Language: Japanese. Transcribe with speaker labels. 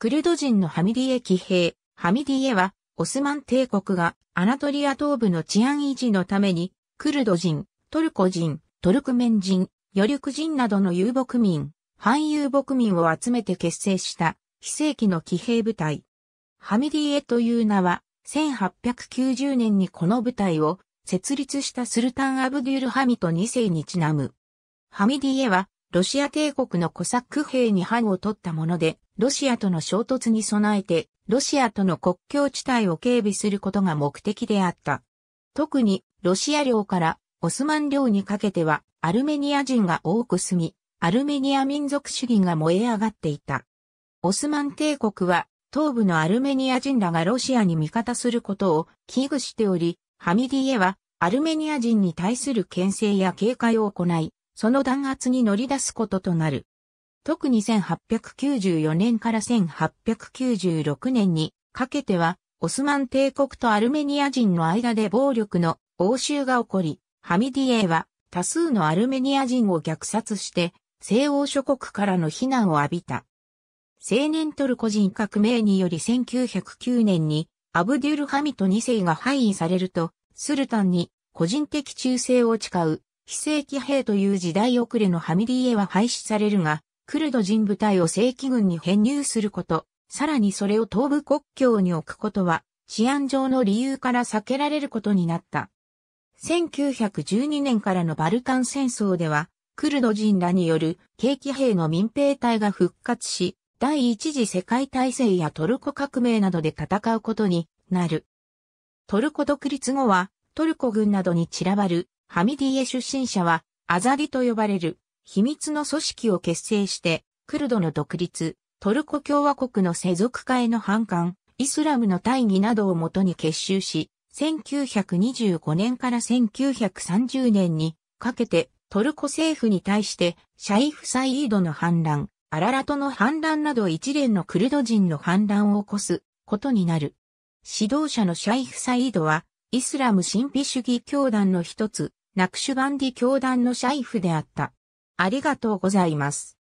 Speaker 1: クルド人のハミディエ騎兵、ハミディエは、オスマン帝国がアナトリア東部の治安維持のために、クルド人、トルコ人、トルクメン人、ヨリュク人などの遊牧民、反遊牧民を集めて結成した非正規の騎兵部隊。ハミディエという名は、1890年にこの部隊を設立したスルタン・アブデュール・ハミト2世にちなむ。ハミディエは、ロシア帝国のコサック兵に班を取ったもので、ロシアとの衝突に備えて、ロシアとの国境地帯を警備することが目的であった。特に、ロシア領からオスマン領にかけては、アルメニア人が多く住み、アルメニア民族主義が燃え上がっていた。オスマン帝国は、東部のアルメニア人らがロシアに味方することを危惧しており、ハミディエは、アルメニア人に対する牽制や警戒を行い、その弾圧に乗り出すこととなる。特に1894年から1896年にかけては、オスマン帝国とアルメニア人の間で暴力の応酬が起こり、ハミディエは多数のアルメニア人を虐殺して、西欧諸国からの非難を浴びた。青年トルコ人革命により1909年にアブデュルハミト2世が廃位されると、スルタンに個人的忠誠を誓う非正規兵という時代遅れのハミディエは廃止されるが、クルド人部隊を正規軍に編入すること、さらにそれを東部国境に置くことは、治安上の理由から避けられることになった。1912年からのバルカン戦争では、クルド人らによる景気兵の民兵隊が復活し、第一次世界大戦やトルコ革命などで戦うことになる。トルコ独立後は、トルコ軍などに散らばる、ハミディエ出身者は、アザリと呼ばれる、秘密の組織を結成して、クルドの独立、トルコ共和国の世俗化への反感、イスラムの大義などをもとに結集し、1925年から1930年にかけてトルコ政府に対してシャイフ・サイードの反乱、アララトの反乱など一連のクルド人の反乱を起こすことになる。指導者のシャイフ・サイードはイスラム神秘主義教団の一つ、ナクシュバンディ教団のシャイフであった。ありがとうございます。